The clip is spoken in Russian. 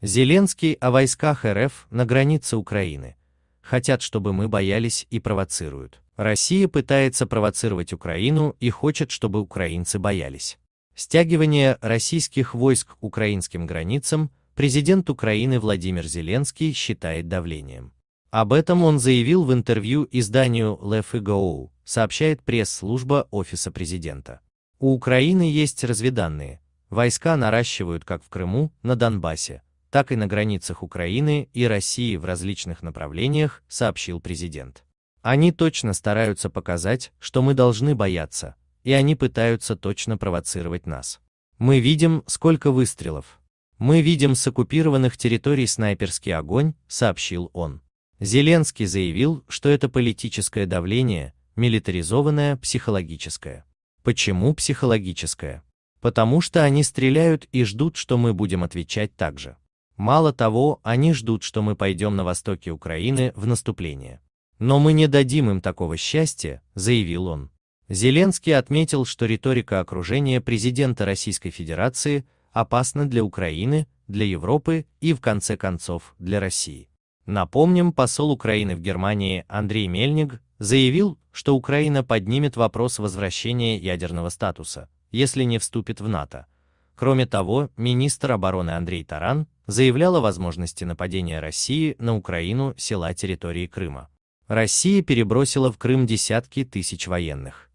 Зеленский о войсках РФ на границе Украины. Хотят, чтобы мы боялись и провоцируют. Россия пытается провоцировать Украину и хочет, чтобы украинцы боялись. Стягивание российских войск к украинским границам президент Украины Владимир Зеленский считает давлением. Об этом он заявил в интервью изданию LFGO, сообщает пресс-служба Офиса президента. У Украины есть разведанные. Войска наращивают как в Крыму, на Донбассе, так и на границах Украины и России в различных направлениях, сообщил президент. Они точно стараются показать, что мы должны бояться, и они пытаются точно провоцировать нас. Мы видим, сколько выстрелов. Мы видим с оккупированных территорий снайперский огонь, сообщил он. Зеленский заявил, что это политическое давление, милитаризованное, психологическое. Почему психологическое? Потому что они стреляют и ждут, что мы будем отвечать так же. Мало того, они ждут, что мы пойдем на востоке Украины в наступление. Но мы не дадим им такого счастья, заявил он. Зеленский отметил, что риторика окружения президента Российской Федерации опасна для Украины, для Европы и, в конце концов, для России. Напомним, посол Украины в Германии Андрей Мельник заявил, что Украина поднимет вопрос возвращения ядерного статуса, если не вступит в НАТО, Кроме того, министр обороны Андрей Таран заявлял о возможности нападения России на Украину села территории Крыма. Россия перебросила в Крым десятки тысяч военных.